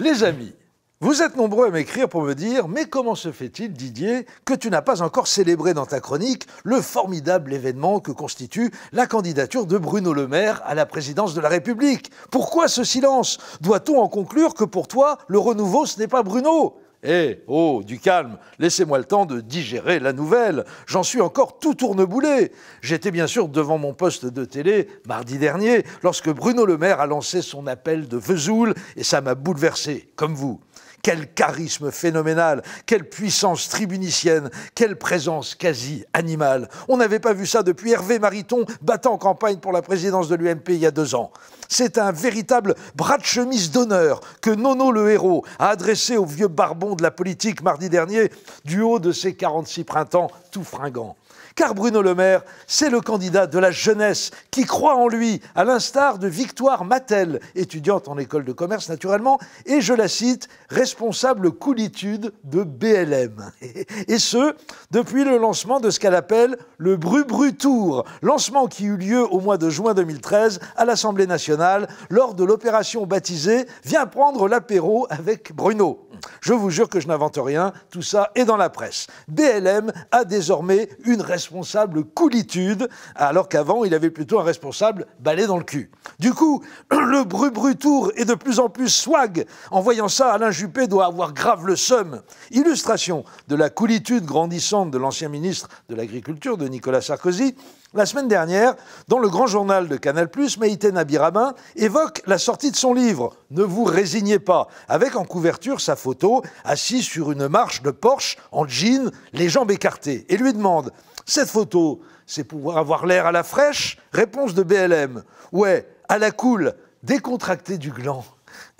Les amis, vous êtes nombreux à m'écrire pour me dire Mais comment se fait-il, Didier, que tu n'as pas encore célébré dans ta chronique le formidable événement que constitue la candidature de Bruno Le Maire à la présidence de la République Pourquoi ce silence Doit-on en conclure que pour toi, le renouveau, ce n'est pas Bruno eh, oh, du calme, laissez-moi le temps de digérer la nouvelle. J'en suis encore tout tourneboulé. J'étais bien sûr devant mon poste de télé mardi dernier, lorsque Bruno Le Maire a lancé son appel de Vesoul, et ça m'a bouleversé, comme vous. Quel charisme phénoménal, quelle puissance tribunicienne, quelle présence quasi animale. On n'avait pas vu ça depuis Hervé Mariton battant en campagne pour la présidence de l'UMP il y a deux ans. C'est un véritable bras de chemise d'honneur que Nono le héros a adressé au vieux barbon de la politique mardi dernier du haut de ses 46 printemps tout fringants. Car Bruno Le Maire, c'est le candidat de la jeunesse qui croit en lui, à l'instar de Victoire Mattel, étudiante en école de commerce naturellement, et je la cite, responsable coulitude de BLM. Et ce, depuis le lancement de ce qu'elle appelle le Bru-Bru Tour, lancement qui eut lieu au mois de juin 2013 à l'Assemblée nationale lors de l'opération baptisée Viens prendre l'apéro avec Bruno. Je vous jure que je n'invente rien, tout ça est dans la presse. BLM a désormais une responsable coulitude, alors qu'avant, il avait plutôt un responsable balai dans le cul. Du coup, le bru tour est de plus en plus swag. En voyant ça, Alain Juppé doit avoir grave le seum. Illustration de la coulitude grandissante de l'ancien ministre de l'Agriculture, de Nicolas Sarkozy, la semaine dernière, dans le grand journal de Canal+, Maïté Abirabin évoque la sortie de son livre « Ne vous résignez pas », avec en couverture sa photo, assise sur une marche de Porsche, en jean, les jambes écartées, et lui demande « Cette photo, c'est pour avoir l'air à la fraîche ?» Réponse de BLM « Ouais, à la cool, décontracté du gland ».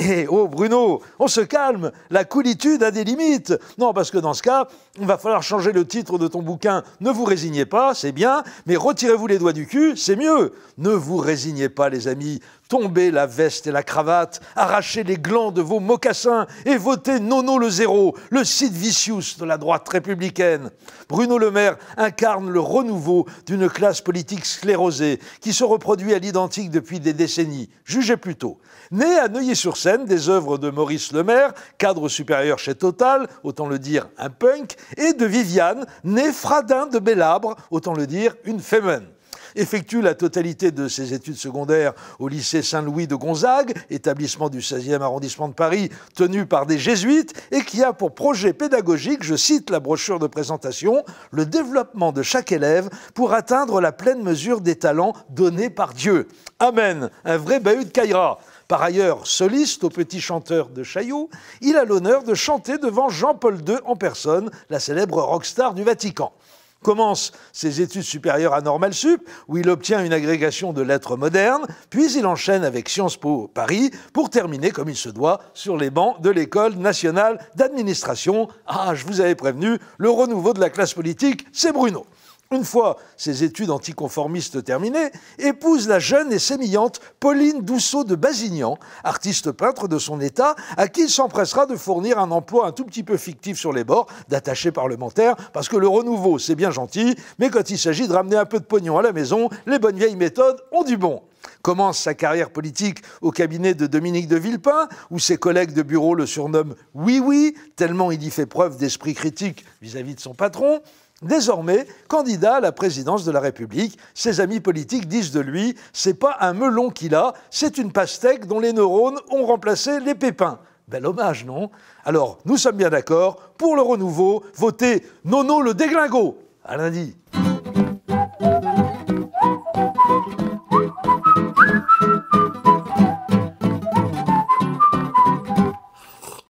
Eh, oh Bruno, on se calme, la coulitude a des limites. Non, parce que dans ce cas, on va falloir changer le titre de ton bouquin. Ne vous résignez pas, c'est bien, mais retirez-vous les doigts du cul, c'est mieux. Ne vous résignez pas, les amis. Tombez la veste et la cravate, arrachez les glands de vos mocassins et votez Nono le zéro, le site vicious de la droite républicaine. Bruno Le Maire incarne le renouveau d'une classe politique sclérosée qui se reproduit à l'identique depuis des décennies. Jugez plutôt. Né à Neuilly-sur-Seine, des œuvres de Maurice Lemaire, cadre supérieur chez Total, autant le dire un punk, et de Viviane, née Fradin de Bellabre, autant le dire une femme. effectue la totalité de ses études secondaires au lycée Saint-Louis de Gonzague, établissement du 16e arrondissement de Paris, tenu par des jésuites, et qui a pour projet pédagogique, je cite la brochure de présentation, le développement de chaque élève pour atteindre la pleine mesure des talents donnés par Dieu. Amen, un vrai bahut de Caïra. Par ailleurs, soliste au Petit Chanteur de Chaillot, il a l'honneur de chanter devant Jean-Paul II en personne, la célèbre rockstar du Vatican commence ses études supérieures à Normal Sup, où il obtient une agrégation de lettres modernes, puis il enchaîne avec Sciences Po Paris, pour terminer, comme il se doit, sur les bancs de l'École nationale d'administration. Ah, je vous avais prévenu, le renouveau de la classe politique, c'est Bruno. Une fois ses études anticonformistes terminées, épouse la jeune et sémillante Pauline Douceau de Basignan, artiste peintre de son état, à qui il s'empressera de fournir un emploi un tout petit peu fictif sur les bords, d'attaché parlementaire, parce que le renouveau, c'est bien gentil, mais quand il s'agit de ramener un peu de pognon à la maison, les bonnes vieilles méthodes ont du bon commence sa carrière politique au cabinet de Dominique de Villepin, où ses collègues de bureau le surnomment Oui Oui, tellement il y fait preuve d'esprit critique vis à -vis de son patron. Désormais, candidat à la présidence de la République, ses amis politiques disent de lui c'est pas un melon qu'il a, c'est une pastèque dont les neurones ont remplacé les pépins. Bel hommage, non Alors, nous sommes bien d'accord, pour le renouveau, votez Nono le déglingo À lundi